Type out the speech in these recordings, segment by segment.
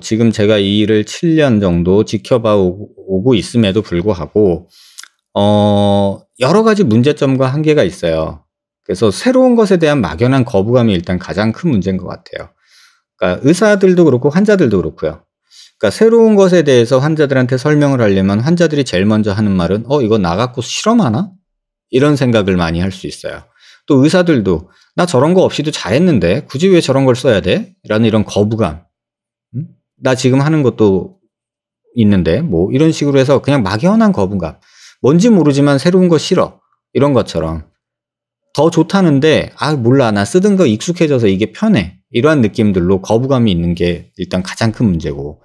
지금 제가 이 일을 7년 정도 지켜봐 오고 있음에도 불구하고, 어, 여러 가지 문제점과 한계가 있어요. 그래서 새로운 것에 대한 막연한 거부감이 일단 가장 큰 문제인 것 같아요. 그러니까 의사들도 그렇고 환자들도 그렇고요. 그러니까 새로운 것에 대해서 환자들한테 설명을 하려면 환자들이 제일 먼저 하는 말은 어 이거 나 갖고 실험하나? 이런 생각을 많이 할 수 있어요. 또 의사들도 나 저런 거 없이도 잘했는데 굳이 왜 저런 걸 써야 돼? 라는 이런 거부감. 나 지금 하는 것도 있는데 뭐 이런 식으로 해서 그냥 막연한 거부감. 뭔지 모르지만 새로운 거 싫어. 이런 것처럼 더 좋다는데 아 몰라 나 쓰던 거 익숙해져서 이게 편해. 이러한 느낌들로 거부감이 있는 게 일단 가장 큰 문제고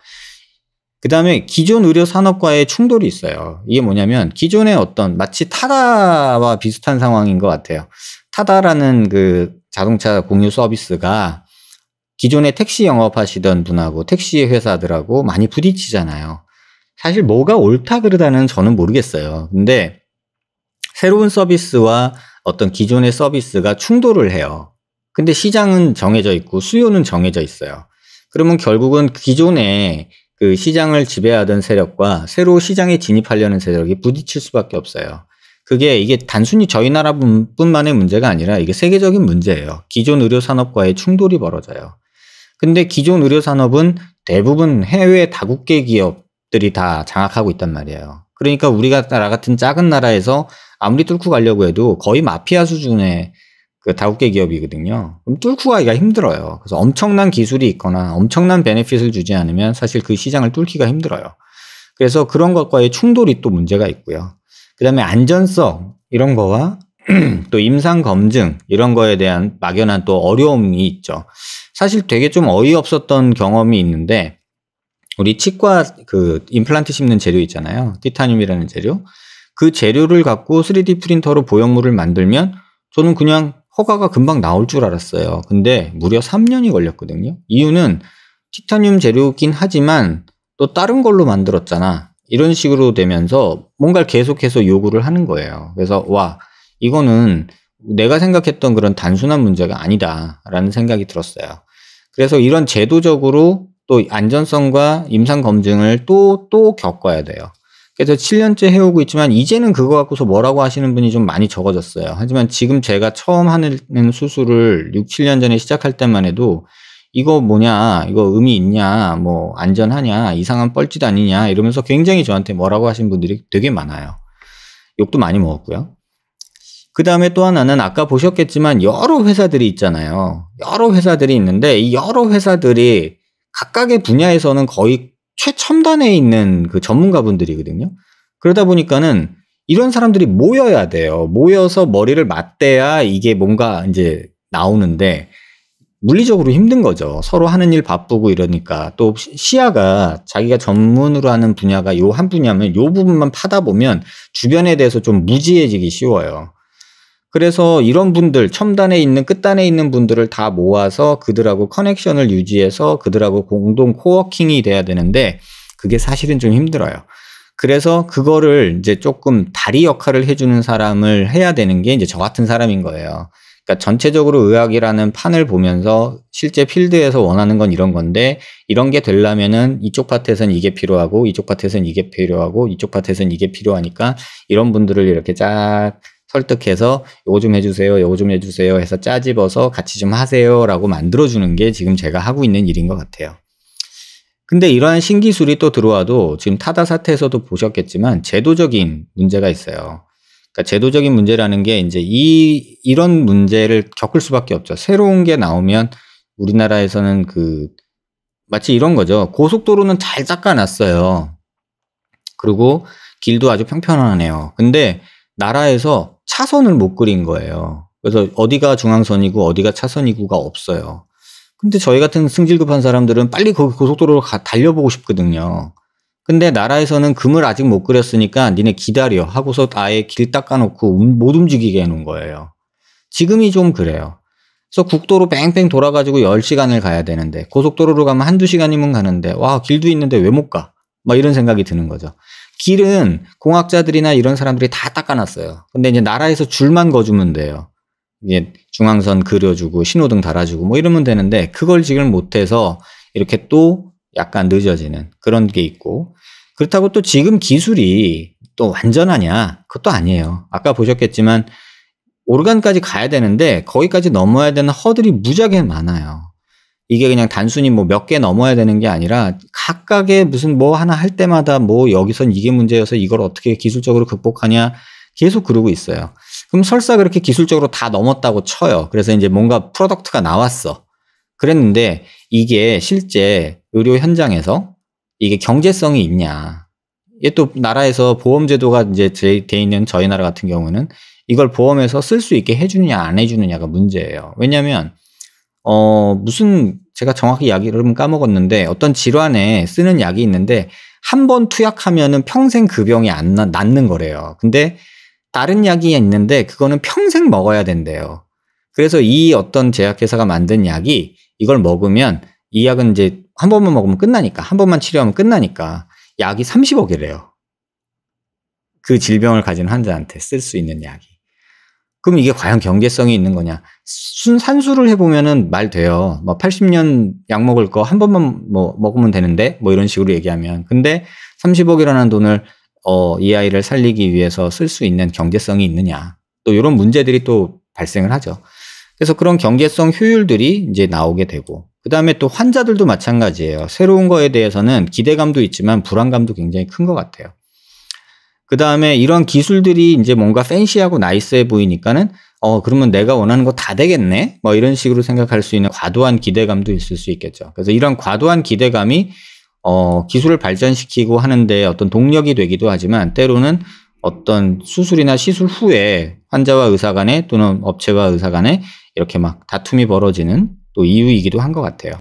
그 다음에 기존 의료 산업과의 충돌이 있어요. 이게 뭐냐면 기존의 어떤 마치 타다와 비슷한 상황인 것 같아요. 타다라는 그 자동차 공유 서비스가 기존에 택시 영업하시던 분하고 택시 회사들하고 많이 부딪히잖아요. 사실 뭐가 옳다 그르다는 저는 모르겠어요. 근데 새로운 서비스와 어떤 기존의 서비스가 충돌을 해요. 근데 시장은 정해져 있고 수요는 정해져 있어요. 그러면 결국은 기존에그 시장을 지배하던 세력과 새로 시장에 진입하려는 세력이 부딪힐 수밖에 없어요. 그게 이게 단순히 저희 나라뿐만의 문제가 아니라 이게 세계적인 문제예요. 기존 의료 산업과의 충돌이 벌어져요. 근데 기존 의료 산업은 대부분 해외 다국계 기업들이 다 장악하고 있단 말이에요. 그러니까 우리가 나라 같은 작은 나라에서 아무리 뚫고 가려고 해도 거의 마피아 수준의 그 다국계 기업이거든요. 그럼 뚫고 가기가 힘들어요. 그래서 엄청난 기술이 있거나 엄청난 베네핏을 주지 않으면 사실 그 시장을 뚫기가 힘들어요. 그래서 그런 것과의 충돌이 또 문제가 있고요. 그 다음에 안전성 이런 거와 또 임상 검증 이런 거에 대한 막연한 또 어려움이 있죠. 사실 되게 좀 어이없었던 경험이 있는데 우리 치과 그 임플란트 심는 재료 있잖아요. 티타늄이라는 재료. 그 재료를 갖고 3D 프린터로 보형물을 만들면 저는 그냥 허가가 금방 나올 줄 알았어요. 근데 무려 3년이 걸렸거든요. 이유는 티타늄 재료긴 하지만 또 다른 걸로 만들었잖아. 이런 식으로 되면서 뭔가를 계속해서 요구를 하는 거예요. 그래서 와, 이거는 내가 생각했던 그런 단순한 문제가 아니다라는 생각이 들었어요. 그래서 이런 제도적으로 또 안전성과 임상 검증을 또 또 겪어야 돼요. 그래서 7년째 해오고 있지만 이제는 그거 갖고서 뭐라고 하시는 분이 좀 많이 적어졌어요. 하지만 지금 제가 처음 하는 수술을 6, 7년 전에 시작할 때만 해도 이거 뭐냐, 이거 의미 있냐, 뭐 안전하냐, 이상한 뻘짓 아니냐 이러면서 굉장히 저한테 뭐라고 하신 분들이 되게 많아요. 욕도 많이 먹었고요. 그 다음에 또 하나는 아까 보셨겠지만 여러 회사들이 있잖아요. 여러 회사들이 있는데 이 여러 회사들이 각각의 분야에서는 거의 최첨단에 있는 그 전문가분들이거든요. 그러다 보니까는 이런 사람들이 모여야 돼요. 모여서 머리를 맞대야 이게 뭔가 이제 나오는데 물리적으로 힘든 거죠. 서로 하는 일 바쁘고 이러니까 또 시야가 자기가 전문으로 하는 분야가 요 한 분야면 요 부분만 파다 보면 주변에 대해서 좀 무지해지기 쉬워요. 그래서 이런 분들, 첨단에 있는 끝단에 있는 분들을 다 모아서 그들하고 커넥션을 유지해서 그들하고 공동 코워킹이 돼야 되는데 그게 사실은 좀 힘들어요. 그래서 그거를 이제 조금 다리 역할을 해주는 사람을 해야 되는 게 이제 저 같은 사람인 거예요. 그러니까 전체적으로 의학이라는 판을 보면서 실제 필드에서 원하는 건 이런 건데 이런 게 되려면은 이쪽 파트에선 이게 필요하고 이쪽 파트에선 이게 필요하고 이쪽 파트에선 이게 필요하니까 이런 분들을 이렇게 쫙 설득해서 요거 좀 해주세요, 요거 좀 해주세요 해서 짜집어서 같이 좀 하세요라고 만들어주는 게 지금 제가 하고 있는 일인 것 같아요. 근데 이러한 신기술이 또 들어와도 지금 타다 사태에서도 보셨겠지만 제도적인 문제가 있어요. 그러니까 제도적인 문제라는 게 이제 이 이런 문제를 겪을 수밖에 없죠. 새로운 게 나오면 우리나라에서는 그 마치 이런 거죠. 고속도로는 잘 닦아놨어요. 그리고 길도 아주 평평하네요. 근데 나라에서 차선을 못 그린 거예요. 그래서 어디가 중앙선이고 어디가 차선이고가 없어요. 근데 저희 같은 승질급한 사람들은 빨리 거기 그 고속도로로 가, 달려보고 싶거든요. 근데 나라에서는 금을 아직 못 그렸으니까 니네 기다려 하고서 아예 길 닦아놓고 못 움직이게 해놓은 거예요. 지금이 좀 그래요. 그래서 국도로 뺑뺑 돌아가지고 10시간을 가야 되는데 고속도로로 가면 한두 시간이면 가는데 와 길도 있는데 왜 못 가? 뭐 이런 생각이 드는 거죠. 길은 공학자들이나 이런 사람들이 다 닦아놨어요. 근데 이제 나라에서 줄만 거주면 돼요. 이제 중앙선 그려주고 신호등 달아주고 뭐 이러면 되는데 그걸 지금 못해서 이렇게 또 약간 늦어지는 그런 게 있고 그렇다고 또 지금 기술이 또 완전하냐 그것도 아니에요. 아까 보셨겠지만 오르간까지 가야 되는데 거기까지 넘어야 되는 허들이 무지하게 많아요. 이게 그냥 단순히 뭐 몇 개 넘어야 되는 게 아니라 각각의 무슨 뭐 하나 할 때마다 뭐 여기선 이게 문제여서 이걸 어떻게 기술적으로 극복하냐 계속 그러고 있어요. 그럼 설사 그렇게 기술적으로 다 넘었다고 쳐요. 그래서 이제 뭔가 프로덕트가 나왔어. 그랬는데 이게 실제 의료 현장에서 이게 경제성이 있냐. 이게 또 나라에서 보험제도가 이제 돼 있는 저희 나라 같은 경우는 이걸 보험에서 쓸 수 있게 해주느냐 안 해주느냐가 문제예요. 왜냐하면 어, 무슨, 제가 정확히 약 이름은 까먹었는데 어떤 질환에 쓰는 약이 있는데 한 번 투약하면은 평생 그 병이 안 나, 낫는 거래요. 근데 다른 약이 있는데 그거는 평생 먹어야 된대요. 그래서 이 어떤 제약회사가 만든 약이 이걸 먹으면 이 약은 이제 한 번만 먹으면 끝나니까 한 번만 치료하면 끝나니까 약이 30억이래요. 그 질병을 가진 환자한테 쓸 수 있는 약이. 그럼 이게 과연 경제성이 있는 거냐? 순 산수를 해보면은 말 돼요. 뭐 80년 약 먹을 거 한 번만 뭐 먹으면 되는데 뭐 이런 식으로 얘기하면. 근데 30억이라는 돈을 어, 이 아이를 살리기 위해서 쓸 수 있는 경제성이 있느냐. 또 이런 문제들이 또 발생을 하죠. 그래서 그런 경제성 효율들이 이제 나오게 되고. 그 다음에 또 환자들도 마찬가지예요. 새로운 거에 대해서는 기대감도 있지만 불안감도 굉장히 큰 것 같아요. 그 다음에 이런 기술들이 이제 뭔가 팬시하고 나이스해 보이니까는 어 그러면 내가 원하는 거 다 되겠네 뭐 이런 식으로 생각할 수 있는 과도한 기대감도 있을 수 있겠죠. 그래서 이런 과도한 기대감이 어 기술을 발전시키고 하는데 어떤 동력이 되기도 하지만 때로는 어떤 수술이나 시술 후에 환자와 의사 간에 또는 업체와 의사 간에 이렇게 막 다툼이 벌어지는 또 이유이기도 한 것 같아요.